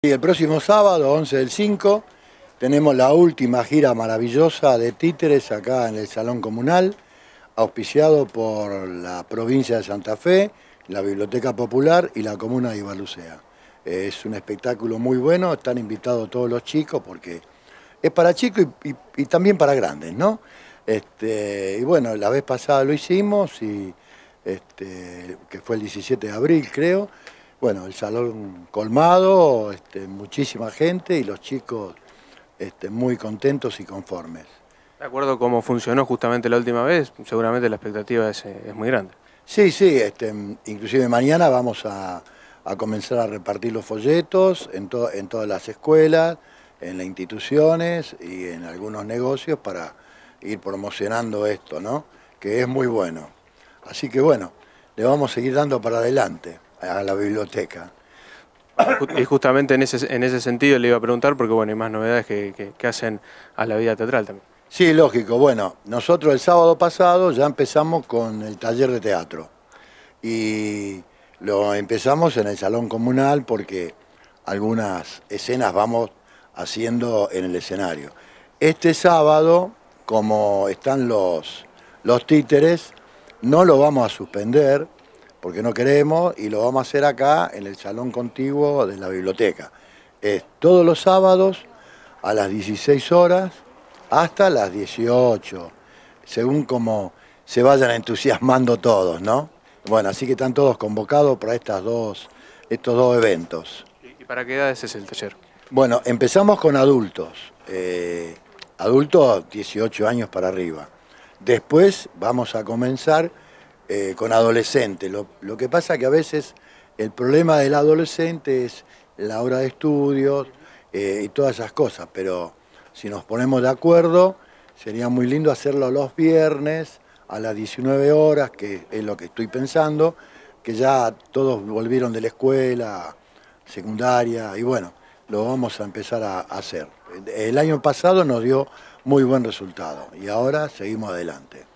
el próximo sábado, 11 del 5, tenemos la última gira maravillosa de títeres acá en el Salón Comunal, auspiciado por la provincia de Santa Fe, la Biblioteca Popular y la Comuna de Ibalucea. Es un espectáculo muy bueno, están invitados todos los chicos porque es para chicos y, también para grandes, ¿no? Este, y bueno, la vez pasada lo hicimos, y, este, que fue el 17 de abril creo, bueno, el salón colmado, este, muchísima gente y los chicos este, muy contentos y conformes. De acuerdo cómo funcionó justamente la última vez, seguramente la expectativa es, eh, muy grande. Sí, sí, este, inclusive mañana vamos a, comenzar a repartir los folletos en, en todas las escuelas, en las instituciones y en algunos negocios para ir promocionando esto, ¿no? Que es muy bueno. Así que bueno, le vamos a seguir dando para adelante a la biblioteca. Y justamente en ese, en ese sentido le iba a preguntar, porque bueno, hay más novedades que, hacen a la vida teatral también. Sí, lógico. Bueno, nosotros el sábado pasado ya empezamos con el taller de teatro. Y lo empezamos en el salón comunal porque algunas escenas vamos haciendo en el escenario. Este sábado, como están los, los títeres, no lo vamos a suspender, porque no queremos y lo vamos a hacer acá en el salón contiguo de la biblioteca. Es todos los sábados a las 16 horas hasta las 18, según como se vayan entusiasmando todos, ¿no? Bueno, así que están todos convocados para estas dos, estos dos eventos. ¿Y para qué edades es el taller? Bueno, empezamos con adultos, eh, adultos 18 años para arriba. Después vamos a comenzar eh, con adolescentes. Lo, que pasa que a veces el problema del adolescente es la hora de estudios eh, y todas esas cosas, pero si nos ponemos de acuerdo, sería muy lindo hacerlo los viernes a las 19 horas, que es lo que estoy pensando, que ya todos volvieron de la escuela, secundaria, y bueno, lo vamos a empezar a hacer. El año pasado nos dio muy buen resultado y ahora seguimos adelante.